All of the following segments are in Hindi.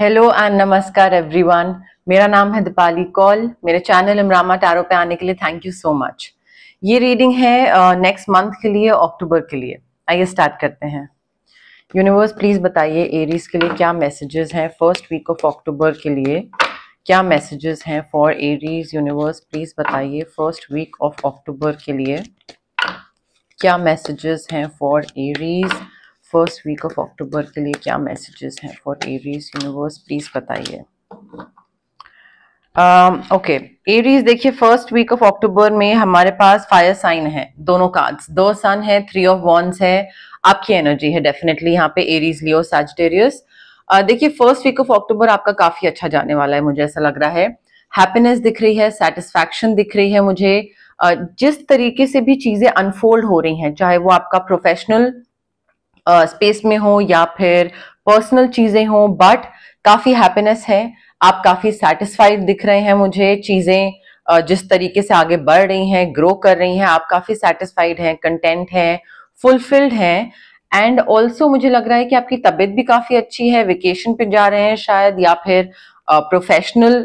हेलो एंड नमस्कार एवरीवन मेरा नाम है दीपाली कौल मेरे चैनल इमरामा टारो पे आने के लिए थैंक यू सो मच ये रीडिंग है नेक्स्ट uh, मंथ के लिए अक्टूबर के लिए आइए स्टार्ट करते हैं यूनिवर्स प्लीज़ बताइए एरीज के लिए क्या मैसेजेस हैं फर्स्ट वीक ऑफ अक्टूबर के लिए क्या मैसेजेस हैं फॉर एरीज यूनिवर्स प्लीज़ बताइए फर्स्ट वीक ऑफ अक्टूबर के लिए क्या मैसेजेस हैं for Aries first week of October के लिए क्या मैसेजेस हैं फॉर एरीज यूनिवर्स प्लीज़ बताइए ओके um, एरीज देखिए फर्स्ट वीक ऑफ अक्टूबर में हमारे पास फायर साइन है दोनों कार्ड्स दो सन है थ्री ऑफ वॉन्स है आपकी एनर्जी है डेफिनेटली यहाँ पे एरीज लियो सैजिटेरियस देखिए फर्स्ट वीक ऑफ अक्टूबर आपका काफी अच्छा जाने वाला है मुझे ऐसा लग रहा है हैप्पीनेस दिख रही है सेटिस्फैक्शन दिख रही है मुझे uh, जिस तरीके से भी चीजें अनफोल्ड हो रही हैं चाहे वो आपका प्रोफेशनल स्पेस में हो या फिर पर्सनल चीजें हो बट काफी हैप्पीनेस है आप काफी सेटिस्फाइड दिख रहे हैं मुझे चीजें जिस तरीके से आगे बढ़ रही हैं ग्रो कर रही हैं आप काफी सेटिस्फाइड हैं कंटेंट हैं फुलफिल्ड हैं एंड ऑल्सो मुझे लग रहा है कि आपकी तबीयत भी काफी अच्छी है वेकेशन पे जा रहे हैं शायद या फिर प्रोफेशनल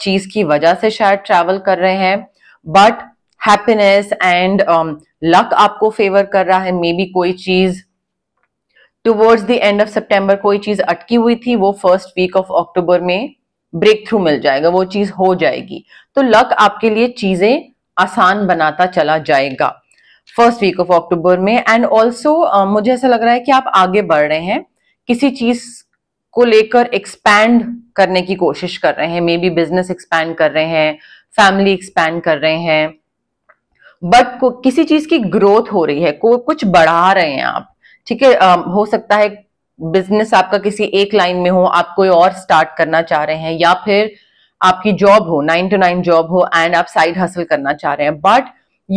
चीज की वजह से शायद ट्रैवल कर रहे हैं बट हैप्पीनेस एंड लक आपको फेवर कर रहा है मे बी कोई चीज़ towards the end of September कोई चीज अटकी हुई थी वो फर्स्ट वीक ऑफ अक्टूबर में ब्रेक थ्रू मिल जाएगा वो चीज हो जाएगी तो लक आपके लिए चीजें आसान बनाता चला जाएगा फर्स्ट वीक ऑफ अक्टूबर में एंड ऑल्सो uh, मुझे ऐसा लग रहा है कि आप आगे बढ़ रहे हैं किसी चीज को लेकर एक्सपैंड करने की कोशिश कर रहे हैं मे बी बिजनेस एक्सपैंड कर रहे हैं फैमिली एक्सपैंड कर रहे हैं बट किसी चीज की ग्रोथ हो रही है को कुछ बढ़ा रहे हैं आप ठीक है हो सकता है बिजनेस आपका किसी एक लाइन में हो आप कोई और स्टार्ट करना चाह रहे हैं या फिर आपकी जॉब हो नाइन टू नाइन जॉब हो एंड आप साइड हासिल करना चाह रहे हैं but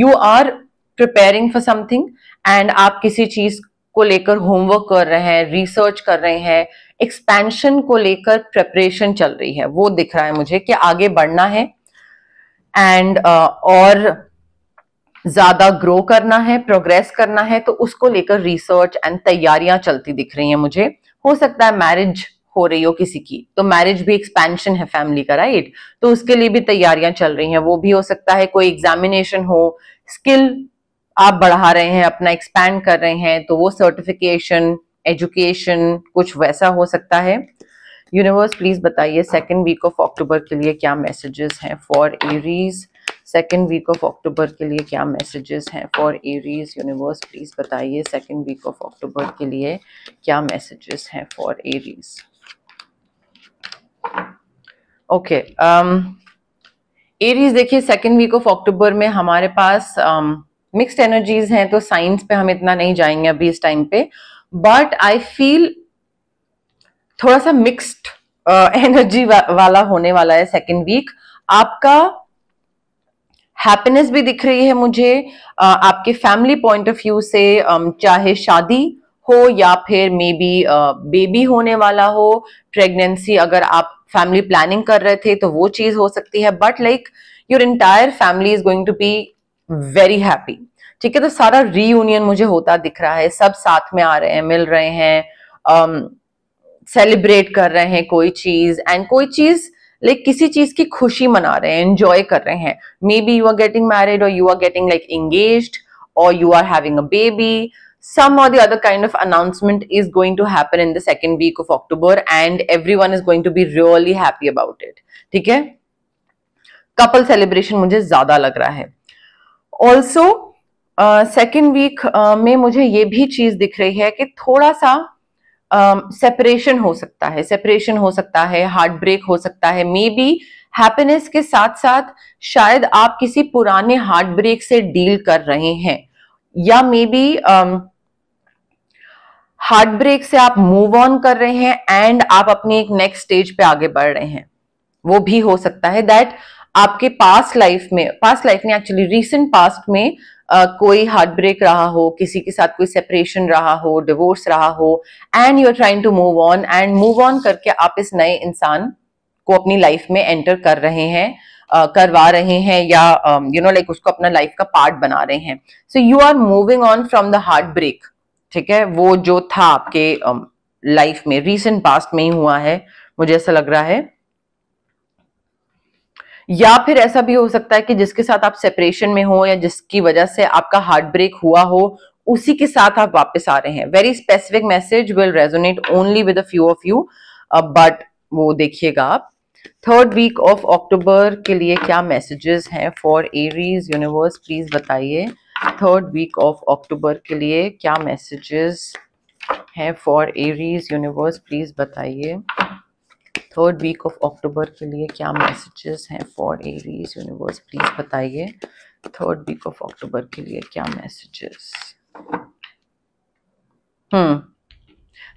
you are preparing for something and आप किसी चीज को लेकर होमवर्क कर रहे हैं रिसर्च कर रहे हैं एक्सपेंशन को लेकर प्रेपरेशन चल रही है वो दिख रहा है मुझे कि आगे बढ़ना है एंड uh, और ज्यादा ग्रो करना है प्रोग्रेस करना है तो उसको लेकर रिसर्च एंड तैयारियां चलती दिख रही हैं मुझे हो सकता है मैरिज हो रही हो किसी की तो मैरिज भी एक्सपेंशन है फैमिली का राइट तो उसके लिए भी तैयारियां चल रही हैं वो भी हो सकता है कोई एग्जामिनेशन हो स्किल आप बढ़ा रहे हैं अपना एक्सपैंड कर रहे हैं तो वो सर्टिफिकेशन एजुकेशन कुछ वैसा हो सकता है यूनिवर्स प्लीज बताइए सेकेंड वीक ऑफ अक्टूबर के लिए क्या मैसेजेस हैं for Aries second week of October के लिए क्या मैसेजेस हैं फॉर एरीज यूनिवर्स प्लीज़ बताइए सेकेंड वीक ऑफ अक्टूबर के लिए क्या मैसेजेस हैं फॉर एरीज ओके एरीज देखिए सेकेंड वीक ऑफ अक्टूबर में हमारे पास मिक्स्ड um, एनर्जीज हैं तो साइंस पे हम इतना नहीं जाएंगे अभी इस टाइम पे बट आई फील थोड़ा सा मिक्स्ड एनर्जी uh, वा, वाला होने वाला है सेकेंड वीक आपका हैप्पीनेस भी दिख रही है मुझे आपके फैमिली पॉइंट ऑफ व्यू से चाहे शादी हो या फिर मे बी बेबी होने वाला हो प्रेगनेंसी अगर आप फैमिली प्लानिंग कर रहे थे तो वो चीज हो सकती है but like your entire family is going to be very happy ठीक है तो सारा रीयूनियन मुझे होता दिख रहा है सब साथ में आ रहे हैं मिल रहे हैं सेलिब्रेट um, कर रहे हैं कोई चीज एंड कोई चीज लाइक किसी चीज की खुशी मना रहे हैं एंजॉय कर रहे हैं maybe you are getting married और you are getting like engaged और you are having a baby some और the other kind of announcement is going to happen in the second week of October and everyone is going to be really happy about it ठीक है कपल सेलिब्रेशन मुझे ज्यादा लग रहा है ऑल्सो सेकेंड वीक में मुझे ये भी चीज दिख रही है कि थोड़ा सा सेपरेशन um, uh, हो सकता है सेपरेशन हो सकता है हार्ट ब्रेक हो सकता है मे बी हैप्पीनेस के साथ साथ शायद आप किसी पुराने हार्ट ब्रेक से डील कर रहे हैं या मे बी हार्ट ब्रेक से आप मूव ऑन कर रहे हैं एंड आप अपने एक नेक्स्ट स्टेज पे आगे बढ़ रहे हैं वो भी हो सकता है दैट आपके पास्ट लाइफ में पास्ट लाइफ में एक्चुअली रिसेंट पास्ट में कोई हार्ट ब्रेक रहा हो किसी के साथ कोई सेपरेशन रहा हो डिवोर्स रहा हो and you are trying to move on and move on करके आप इस नए इंसान को अपनी लाइफ में एंटर कर रहे हैं uh, करवा रहे हैं या यू नो लाइक उसको अपना लाइफ का पार्ट बना रहे हैं so you are moving on from the heartbreak ठीक है वो जो था आपके लाइफ um, में रिसेंट पास्ट में ही हुआ है मुझे ऐसा लग रहा है या फिर ऐसा भी हो सकता है कि जिसके साथ आप सेपरेशन में हो या जिसकी वजह से आपका हार्ट ब्रेक हुआ हो उसी के साथ आप वापस आ रहे हैं very specific message will resonate only with few of you but वो देखिएगा आप थर्ड वीक ऑफ अक्टूबर के लिए क्या मैसेजेस हैं फॉर एरीज यूनिवर्स प्लीज बताइए थर्ड वीक ऑफ अक्टूबर के लिए क्या मैसेजेस हैं फॉर एरीज यूनिवर्स प्लीज बताइए थर्ड वीक ऑफ अक्टूबर के लिए क्या मैसेजेस हैं फॉर एरीज यूनिवर्स प्लीज़ बताइए थर्ड वीक ऑफ अक्टूबर के लिए क्या मैसेजेस हम्म hmm.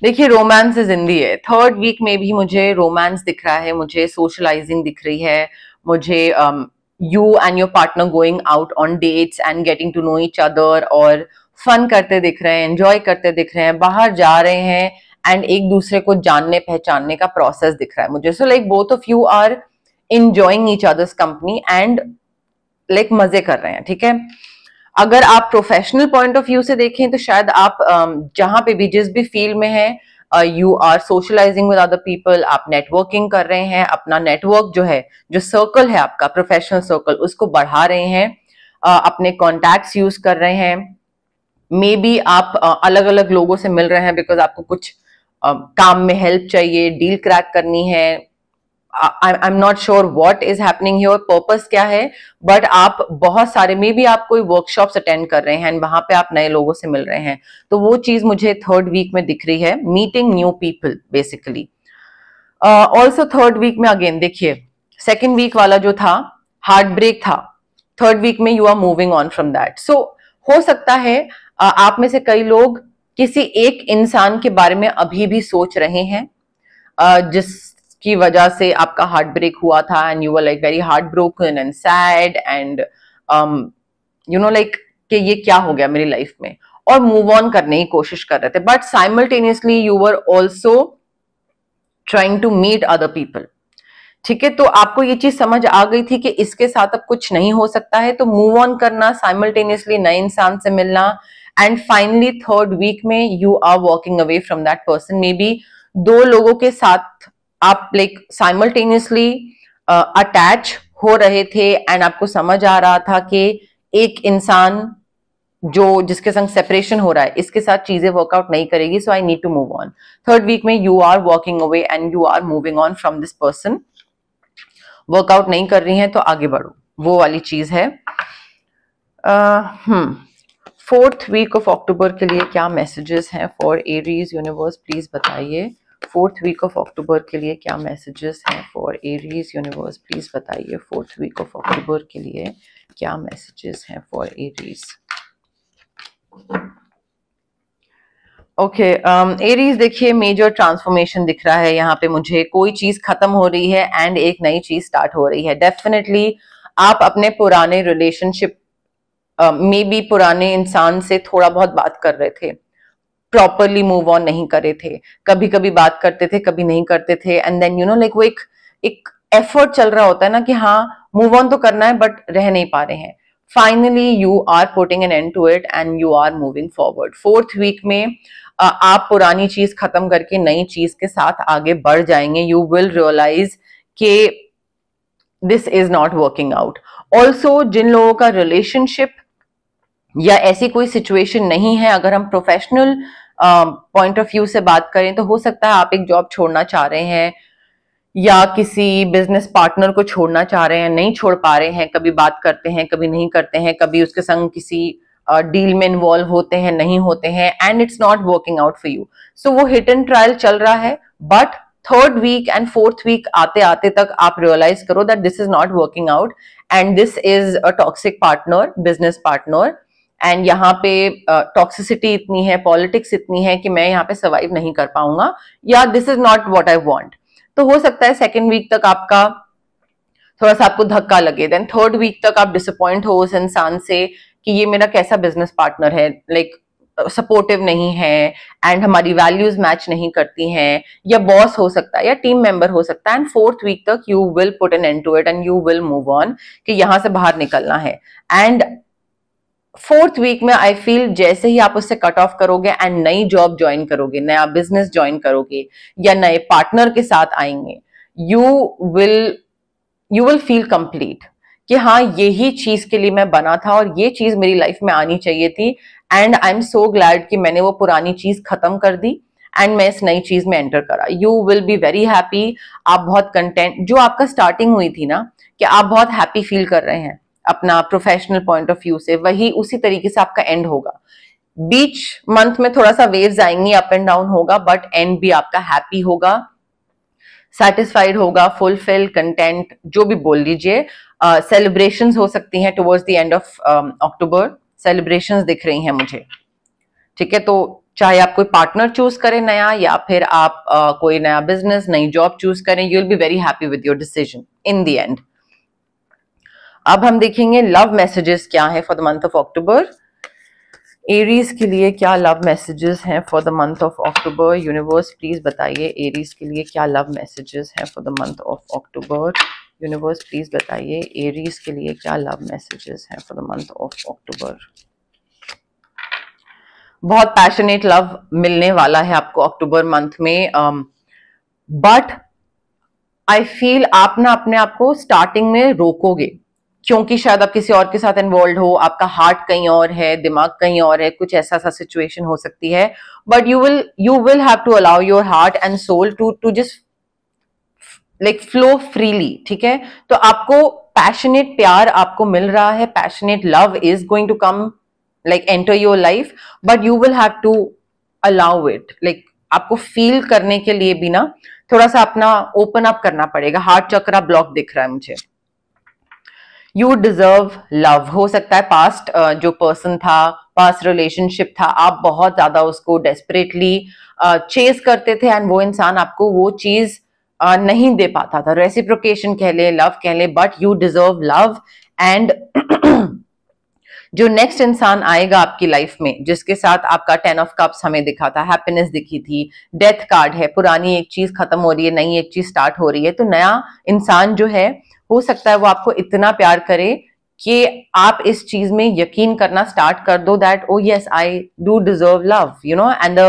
देखिए रोमांस इज इन दी है थर्ड वीक में भी मुझे रोमांस दिख रहा है मुझे सोशलाइजिंग दिख रही है मुझे you and your partner going out on dates and getting to know each other और फन करते दिख रहे हैं एंजॉय करते दिख रहे हैं बाहर जा रहे हैं एंड एक दूसरे को जानने पहचानने का प्रोसेस दिख रहा है मुझे so like both of you are enjoying each other's company and like मजे कर रहे हैं ठीक है अगर आप प्रोफेशनल पॉइंट ऑफ व्यू से देखें तो शायद आप um, जहां पे भी जिस भी फील्ड में है you are socialising with other people आप नेटवर्किंग कर रहे हैं अपना नेटवर्क जो है जो सर्कल है आपका प्रोफेशनल सर्कल उसको बढ़ा रहे हैं uh, अपने कॉन्टैक्ट यूज कर रहे हैं मे बी आप uh, अलग अलग लोगों से मिल रहे हैं बिकॉज आपको कुछ काम में हेल्प चाहिए डील क्रैक करनी है I am not sure what is happening your purpose क्या है बट आप बहुत सारे मे भी आप कोई वर्कशॉप अटेंड कर रहे हैं वहां पे आप नए लोगों से मिल रहे हैं तो वो चीज मुझे थर्ड वीक में दिख रही है meeting new people basically also third week में अगेन देखिए सेकेंड वीक वाला जो था हार्ट ब्रेक था थर्ड वीक में you are moving on from that so हो सकता है uh, आप में से कई लोग किसी एक इंसान के बारे में अभी भी सोच रहे हैं जिसकी वजह से आपका हार्ट ब्रेक हुआ था and you were like very heartbroken and sad and you know like कि ये क्या हो गया मेरी लाइफ में और मूव ऑन करने की कोशिश कर रहे थे but simultaneously you were also trying to meet other people ठीक है तो आपको ये चीज समझ आ गई थी कि इसके साथ अब कुछ नहीं हो सकता है तो मूव ऑन करना साइमल्टेनियसली नए इंसान से मिलना एंड फाइनली थर्ड वीक में you are walking away from that person maybe दो लोगों के साथ आप लाइक साइमल्टेनियसली अटैच हो रहे थे एंड आपको समझ आ रहा था कि एक इंसान जो जिसके संग सेपरेशन हो रहा है इसके साथ चीजें वर्कआउट नहीं करेगी so I need to move on third week में you are walking away and you are moving on from this person work out नहीं कर रही हैं तो आगे बढ़ो वो वाली चीज है hmm uh, hmm. Fourth week of October के लिए क्या मैसेजेस हैं फॉर एरीज यूनिवर्स प्लीज बताइए फोर्थ वीक ऑफ अक्टूबर के लिए क्या मैसेजेस हैं फॉर एरीज यूनिवर्स प्लीज बताइए फोर्थ वीक ऑफ अक्टूबर के लिए क्या मैसेजेस हैं फॉर एरीज ओके एरीज देखिए मेजर ट्रांसफॉर्मेशन दिख रहा है यहाँ पे मुझे कोई चीज खत्म हो रही है एंड एक नई चीज स्टार्ट हो रही है डेफिनेटली आप अपने पुराने रिलेशनशिप मे बी पुराने इंसान से थोड़ा बहुत बात कर रहे थे प्रॉपरली मूव ऑन नहीं करे थे कभी कभी बात करते थे कभी नहीं करते थे and then you know like वो एक एक एफर्ट चल रहा होता है ना कि हाँ मूव ऑन तो करना है बट रह नहीं पा रहे हैं finally you are putting an end to it and you are moving forward fourth week में आप पुरानी चीज खत्म करके नई चीज के साथ आगे बढ़ जाएंगे यू विल रियलाइज के this is not working out also जिन लोगों का रिलेशनशिप या ऐसी कोई सिचुएशन नहीं है अगर हम प्रोफेशनल पॉइंट ऑफ व्यू से बात करें तो हो सकता है आप एक जॉब छोड़ना चाह रहे हैं या किसी बिजनेस पार्टनर को छोड़ना चाह रहे हैं नहीं छोड़ पा रहे हैं कभी बात करते हैं कभी नहीं करते हैं कभी उसके संग किसी डील में इन्वॉल्व होते हैं नहीं होते हैं and it's not working out for you so वो हिट एंड ट्रायल चल रहा है but third week and fourth week आते आते तक आप रियलाइज करो that this is not working out and this is a toxic partner business partner and यहाँ पे टॉक्सिसिटी uh, इतनी है पॉलिटिक्स इतनी है कि मैं यहाँ पे सर्वाइव नहीं कर पाऊंगा या this is not what I want तो हो सकता है सेकेंड वीक तक आपका थोड़ा सा आपको धक्का लगे देन थर्ड वीक तक आप डिसअपॉइंट हो उस इंसान से कि ये मेरा कैसा बिजनेस पार्टनर है लाइक like, सपोर्टिव uh, नहीं है एंड हमारी वैल्यूज मैच नहीं करती हैं या बॉस हो सकता है या टीम मेंबर हो सकता है एंड फोर्थ वीक तक you will put an end to it and you will move on कि यहाँ से बाहर निकलना है एंड फोर्थ वीक में आई फील जैसे ही आप उससे कट ऑफ करोगे एंड नई जॉब ज्वाइन करोगे नया बिजनेस ज्वाइन करोगे या नए पार्टनर के साथ आएंगे you will you will feel complete कि हाँ यही चीज के लिए मैं बना था और ये चीज मेरी लाइफ में आनी चाहिए थी and I am so glad कि मैंने वो पुरानी चीज खत्म कर दी एंड मैं इस नई चीज में एंटर करा you will be very happy आप बहुत कंटेंट जो आपका स्टार्टिंग हुई थी ना कि आप बहुत हैप्पी फील कर रहे हैं अपना प्रोफेशनल पॉइंट ऑफ व्यू से वही उसी तरीके से आपका एंड होगा बीच मंथ में थोड़ा सा वेव्स आएंगी अप एंड डाउन होगा बट एंड भी आपका हैप्पी होगा सेटिस्फाइड होगा फुलफिल कंटेंट जो भी बोल लीजिए सेलिब्रेशन uh, हो सकती हैं towards the end of October celebration दिख रही हैं मुझे ठीक है तो चाहे आप कोई पार्टनर चूज करें नया या फिर आप uh, कोई नया बिजनेस नई जॉब चूज करें you will be very happy with your decision in the end अब हम देखेंगे लव मैसेजेस क्या है for the month of October Aries के लिए क्या लव मैसेजेस हैं for the month of October universe please बताइए एरीज के लिए क्या लव मैसेजेस हैं for the month of October universe please बताइए एरीज के लिए क्या लव मैसेजेस हैं for the month of October बहुत पैशनेट लव मिलने वाला है आपको अक्टूबर मंथ में बट आई फील आप ना अपने आप को स्टार्टिंग में रोकोगे क्योंकि शायद आप किसी और के साथ इन्वॉल्व हो आपका हार्ट कहीं और है दिमाग कहीं और है कुछ ऐसा सा सिचुएशन हो सकती है but you will you will have to allow your heart and soul to to just like flow freely ठीक है तो आपको पैशनेट प्यार आपको मिल रहा है passionate love is going to come like enter your life but you will have to allow it like आपको फील करने के लिए भी ना थोड़ा सा अपना ओपन अप करना पड़ेगा हार्ट चक्रा ब्लॉक दिख रहा है मुझे यू डिजर्व लव हो सकता है पास्ट जो पर्सन था पास्ट रिलेशनशिप था आप बहुत ज्यादा उसको डेस्परेटली चेज करते थे एंड वो इंसान आपको वो चीज नहीं दे पाता था रेसिप्रोकेशन कह ले लव कह ले but you deserve love and जो नेक्स्ट इंसान आएगा आपकी लाइफ में जिसके साथ आपका टेन ऑफ कप्स हमें दिखा था हैप्पीनेस दिखी थी डेथ कार्ड है पुरानी एक चीज खत्म हो रही है नई एक चीज स्टार्ट हो रही है तो नया इंसान जो है हो सकता है वो आपको इतना प्यार करे कि आप इस चीज में यकीन करना स्टार्ट कर दो that oh yes I do deserve love you know and the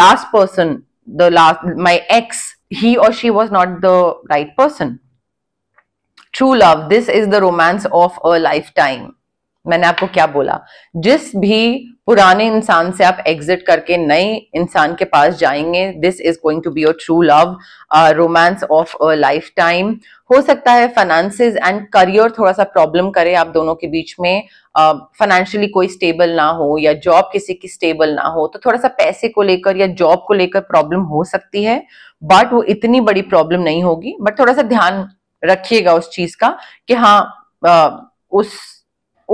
last person the last my ex he और she was not the right person true love this is the romance of a lifetime मैंने आपको क्या बोला जिस भी पुराने इंसान से आप एग्जिट करके नए इंसान के पास जाएंगे this is going to be your true love romance of a lifetime हो सकता है फाइनेंसेस एंड करियर थोड़ा सा प्रॉब्लम करे आप दोनों के बीच में फाइनेंशियली uh, कोई स्टेबल ना हो या जॉब किसी की स्टेबल ना हो तो थोड़ा सा पैसे को लेकर या जॉब को लेकर प्रॉब्लम हो सकती है बट वो इतनी बड़ी प्रॉब्लम नहीं होगी बट थोड़ा सा ध्यान रखिएगा उस चीज का कि हाँ uh, उस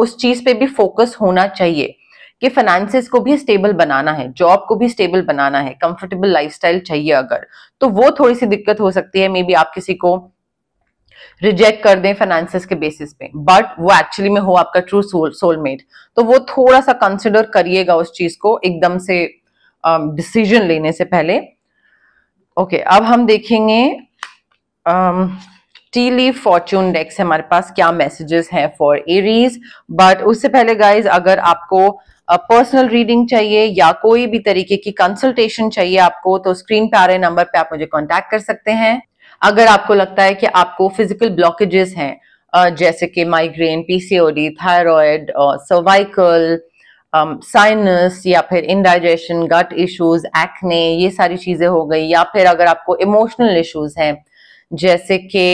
उस चीज पे भी फोकस होना चाहिए कि फाइनेंसिस को भी स्टेबल बनाना है जॉब को भी स्टेबल बनाना है कंफर्टेबल लाइफस्टाइल चाहिए अगर तो वो थोड़ी सी दिक्कत हो सकती है मे बी आप किसी को रिजेक्ट कर दें फाइनेंसिस के बेसिस पे बट वो एक्चुअली में हो आपका ट्रू सोल सोलमेट तो वो थोड़ा सा कंसिडर करिएगा उस चीज को एकदम से डिसीजन um, uh, लेने से पहले ओके okay, अब हम देखेंगे um, tea leaf fortune decks हमारे पास क्या मैसेजेस हैं फॉर एरीज बट उससे पहले गाइज अगर आपको पर्सनल uh, रीडिंग चाहिए या कोई भी तरीके की कंसल्टेशन चाहिए आपको तो स्क्रीन पे आ रहे नंबर पे आप मुझे कांटेक्ट कर सकते हैं अगर आपको लगता है कि आपको फिजिकल ब्लॉकेजेस हैं जैसे कि migraine PCOD thyroid cervical sinus या फिर इनडाइजेशन गट इश्यूज एक्ने ये सारी चीजें हो गई या फिर अगर आपको इमोशनल इश्यूज हैं जैसे कि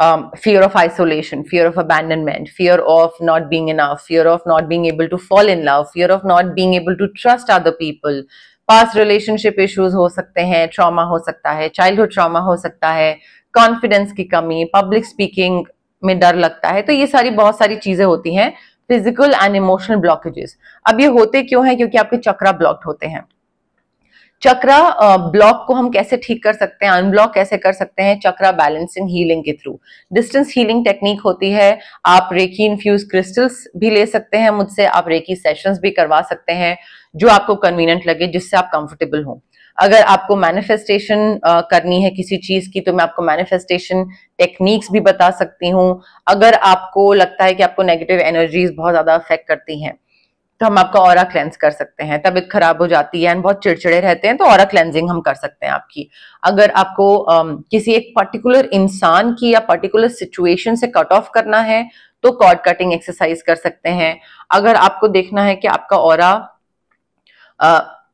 um, fear of isolation, fear of abandonment, fear of not being enough, fear of not being able to fall in love, fear of not being able to trust other people. पास रिलेशनशिप इश्यूज हो सकते हैं ट्रॉमा हो सकता है चाइल्डहुड ट्रॉमा हो सकता है कॉन्फिडेंस की कमी पब्लिक स्पीकिंग में डर लगता है तो ये सारी बहुत सारी चीजें होती हैं फिजिकल एंड इमोशनल ब्लॉकेजेस अब ये होते क्यों हैं क्योंकि आपके चक्रा ब्लॉक्ड होते हैं चक्रा ब्लॉक को हम कैसे ठीक कर सकते हैं अनब्लॉक कैसे कर सकते हैं चक्रा बैलेंसिंग हीलिंग के थ्रू डिस्टेंस हीलिंग टेक्निक होती है आप रेकी इन्फ्यूज क्रिस्टल्स भी ले सकते हैं मुझसे आप रेकी सेशंस भी करवा सकते हैं जो आपको कन्वीनियंट लगे जिससे आप कंफर्टेबल हो अगर आपको मैनिफेस्टेशन करनी है किसी चीज की तो मैं आपको मैनिफेस्टेशन टेक्निक्स भी बता सकती हूँ अगर आपको लगता है कि आपको नेगेटिव एनर्जीज बहुत ज्यादा अफेक्ट करती हैं तो हम आपका और क्लेंस कर सकते हैं तबियत खराब हो जाती है एंड बहुत चिड़चिड़े रहते हैं तो और क्लेंजिंग हम कर सकते हैं आपकी अगर आपको um, किसी एक पर्टिकुलर इंसान की या पर्टिकुलर सिचुएशन से कट ऑफ करना है तो कॉर्ड कटिंग एक्सरसाइज कर सकते हैं अगर आपको देखना है कि आपका और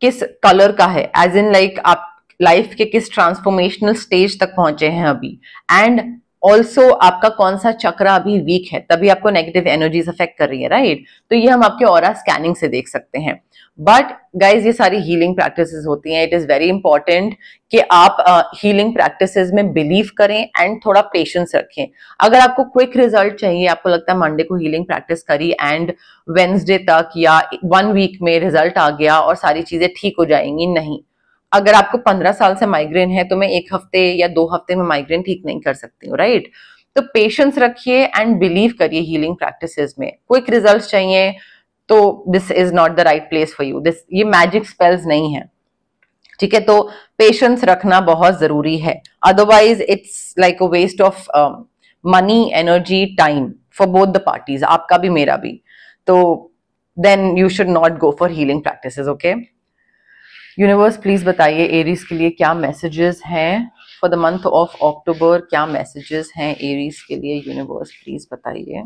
किस कलर का है एज इन लाइक आप लाइफ के किस ट्रांसफॉर्मेशनल स्टेज तक पहुंचे हैं अभी एंड ऑल्सो आपका कौन सा चक्र अभी वीक है तभी आपको नेगेटिव एनर्जीज अफेक्ट कर रही है राइट right? तो ये हम आपके और स्कैनिंग से देख सकते हैं बट गाइज ये सारी हीलिंग प्रैक्टिसेस होती हैं इट इज़ वेरी इंपॉर्टेंट कि आप हीलिंग uh, प्रैक्टिसेस में बिलीव करें एंड थोड़ा पेशेंस रखें अगर आपको क्विक रिजल्ट चाहिए आपको लगता है मंडे को हीलिंग प्रैक्टिस करी एंड वेंसडे तक या वन वीक में रिजल्ट आ गया और सारी चीज़ें ठीक हो जाएंगी नहीं अगर आपको पंद्रह साल से माइग्रेन है तो मैं एक हफ्ते या दो हफ्ते में माइग्रेन ठीक नहीं कर सकती हूँ राइट तो पेशेंस रखिए एंड बिलीव करिए हीलिंग प्रैक्टिसेस में क्विक रिजल्ट चाहिए तो this is not the right place for you this ये मैजिक स्पेल्स नहीं है ठीक है तो पेशेंस रखना बहुत जरूरी है otherwise it's like a waste of money energy time for both the parties आपका भी मेरा भी तो then you should not go for healing practice okay universe please बताइए एरीज के लिए क्या मैसेजेस हैं for the month of October क्या मैसेजेस हैं एरीज के लिए यूनिवर्स प्लीज बताइए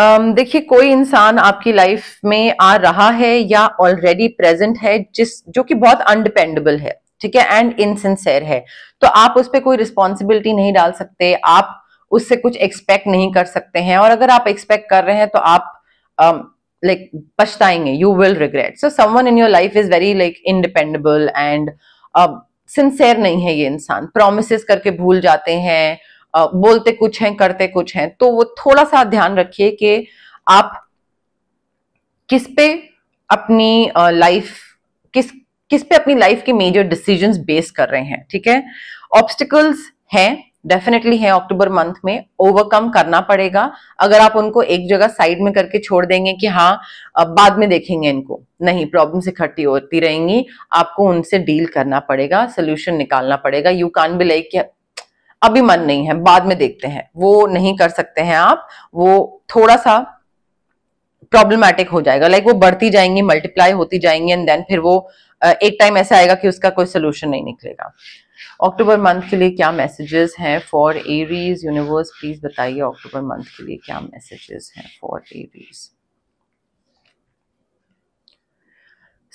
um, देखिए कोई इंसान आपकी लाइफ में आ रहा है या ऑलरेडी प्रेजेंट है जिस जो कि बहुत अनडिपेंडेबल है ठीक है एंड इनसिंसेयर है तो आप उस पर कोई रिस्पॉन्सिबिलिटी नहीं डाल सकते आप उससे कुछ एक्सपेक्ट नहीं कर सकते हैं और अगर आप एक्सपेक्ट कर रहे हैं तो आप um, like pashtayenge you will regret so someone in your life is very like independable and uh, sincere nahi hai ye insaan promises karke भूल jate hain uh, bolte kuch hain karte kuch hain to wo thoda sa dhyan rakhiye ki aap kis pe apni uh, life kis किस पे अपनी लाइफ के मेजर डिसीजंस बेस कर रहे हैं ठीक है ऑब्स्टिकल्स हैं डेफिनेटली है अक्टूबर मंथ में ओवरकम करना पड़ेगा अगर आप उनको एक जगह साइड में करके छोड़ देंगे कि हाँ अब बाद में देखेंगे इनको नहीं प्रॉब्लम इकट्ठी होती रहेंगी आपको उनसे डील करना पड़ेगा सोल्यूशन निकालना पड़ेगा यू कान भी लाइक अभी मन नहीं है बाद में देखते हैं वो नहीं कर सकते हैं आप वो थोड़ा सा प्रॉब्लमैटिक हो जाएगा लाइक like वो बढ़ती जाएंगी मल्टीप्लाई होती जाएंगी एंड देन फिर वो एक टाइम ऐसा आएगा कि उसका कोई सोल्यूशन नहीं निकलेगा अक्टूबर मंथ के लिए क्या मैसेजेस हैं फॉर एरीज यूनिवर्स प्लीज बताइए अक्टूबर मंथ के लिए क्या मैसेजेस हैं फॉर एरीज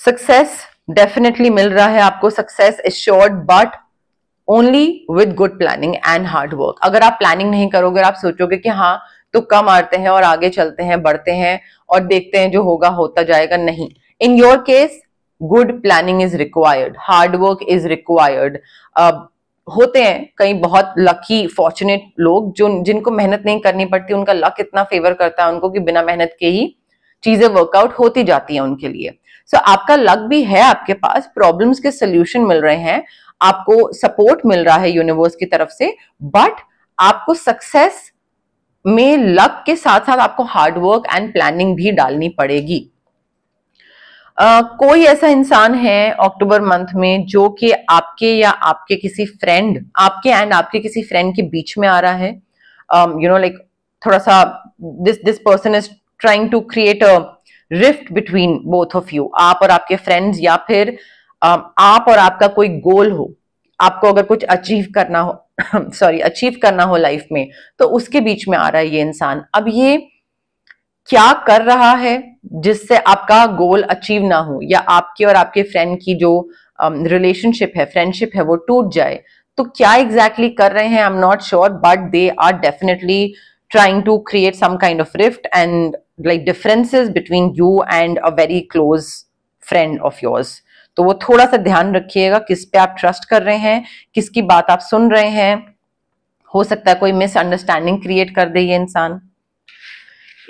सक्सेस डेफिनेटली मिल रहा है आपको success is assured but only with good planning and hard work अगर आप प्लानिंग नहीं करोगे आप सोचोगे कि हाँ तो कम आते हैं और आगे चलते हैं बढ़ते हैं और देखते हैं जो होगा होता जाएगा नहीं in your case good planning is required hard work is required होते हैं कई बहुत लकी फॉर्चुनेट लोग जो जिनको मेहनत नहीं करनी पड़ती उनका लक इतना फेवर करता है उनको कि बिना मेहनत के ही चीजें वर्कआउट होती जाती हैं उनके लिए सो so, आपका लक भी है आपके पास प्रॉब्लम्स के सोल्यूशन मिल रहे हैं आपको सपोर्ट मिल रहा है यूनिवर्स की तरफ से बट आपको सक्सेस में लक के साथ साथ आपको हार्डवर्क एंड प्लानिंग भी डालनी पड़ेगी कोई ऐसा इंसान है अक्टूबर मंथ में जो कि आपके या आपके किसी फ्रेंड आपके एंड आपके किसी फ्रेंड के बीच में आ रहा है यू नो लाइक थोड़ा सा this this person is trying to create a rift between both of you आप और आपके फ्रेंड्स या फिर um, आप और आपका कोई गोल हो आपको अगर कुछ अचीव करना हो सॉरी अचीव करना हो लाइफ में तो उसके बीच में आ रहा है ये इंसान अब ये क्या कर रहा है जिससे आपका गोल अचीव ना हो या आपके और आपके फ्रेंड की जो रिलेशनशिप um, है फ्रेंडशिप है वो टूट जाए तो क्या एग्जैक्टली exactly कर रहे हैं I am not sure but they are definitely trying to create some kind of rift and like differences between you and a very close friend of yours तो वो थोड़ा सा ध्यान रखिएगा किस पे आप ट्रस्ट कर रहे हैं किसकी बात आप सुन रहे हैं हो सकता है कोई मिसअंडरस्टैंडिंग क्रिएट कर दे ये इंसान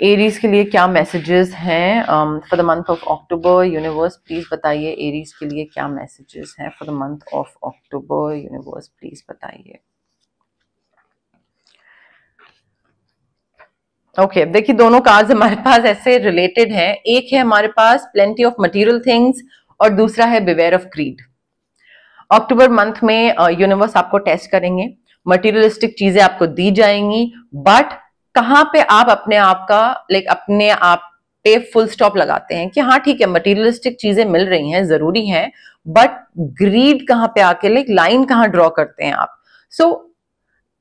एरीज के लिए क्या मैसेजेस हैं for the month of October universe please बताइए एरीज के लिए क्या मैसेजेस हैं for the month of October universe please बताइए ओके okay, देखिए दोनों कार्ड्स हमारे पास ऐसे रिलेटेड हैं एक है हमारे पास प्लेंटी ऑफ मटेरियल थिंग्स और दूसरा है beware of greed October month में यूनिवर्स uh, आपको टेस्ट करेंगे मटेरियलिस्टिक चीजें आपको दी जाएंगी बट कहाँ पे आप अपने आप का लाइक अपने आप पे फुल स्टॉप लगाते हैं कि हाँ ठीक है मटेरियलिस्टिक चीजें मिल रही हैं जरूरी हैं बट ग्रीड कहाँ पे आके लाइक लाइन कहाँ ड्रॉ करते हैं आप सो so,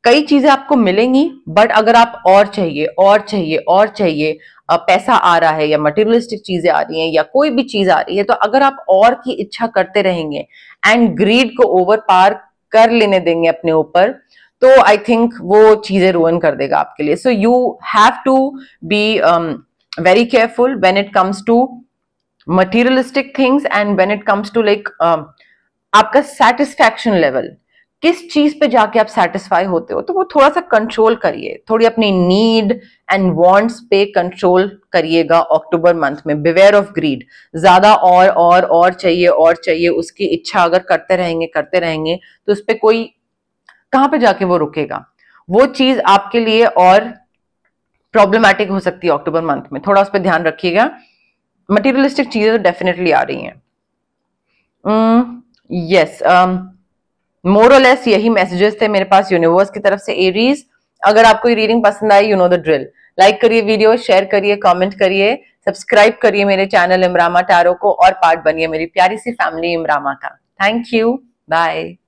कई चीजें आपको मिलेंगी बट अगर आप और चाहिए और चाहिए और चाहिए पैसा आ रहा है या मटेरियलिस्टिक चीजें आ रही हैं या कोई भी चीज आ रही है तो अगर आप और की इच्छा करते रहेंगे एंड ग्रीड को ओवर पार कर लेने देंगे अपने ऊपर तो आई थिंक वो चीजें रोअन कर देगा आपके लिए so you have to be very careful when it comes to materialistic things and when it comes to like आपका सेटिस्फैक्शन लेवल किस चीज पे जाके आप सेटिस्फाई होते हो तो वो थोड़ा सा कंट्रोल करिए थोड़ी अपनी नीड एंड वांट्स पे कंट्रोल करिएगा अक्टूबर मंथ में बिवेयर ऑफ ग्रीड ज्यादा और और और चाहिए और चाहिए उसकी इच्छा अगर करते रहेंगे करते रहेंगे तो उस पर कोई कहां पे जाके वो रुकेगा वो चीज आपके लिए और प्रॉब्लमैटिक हो सकती है अक्टूबर मंथ में थोड़ा उस पर ध्यान रखिएगा मटेरियलिस्टिक चीजें तो डेफिनेटली आ रही हैं यस मोर और लेस यही मैसेजेस थे मेरे पास यूनिवर्स की तरफ से एरीज अगर आपको ये रीडिंग पसंद आई you know the drill like करिए वीडियो शेयर करिए कमेंट करिए सब्सक्राइब करिए मेरे चैनल इमरामा टारो को और पार्ट बनिए मेरी प्यारी सी फैमिली इमरामा का थैंक यू बाय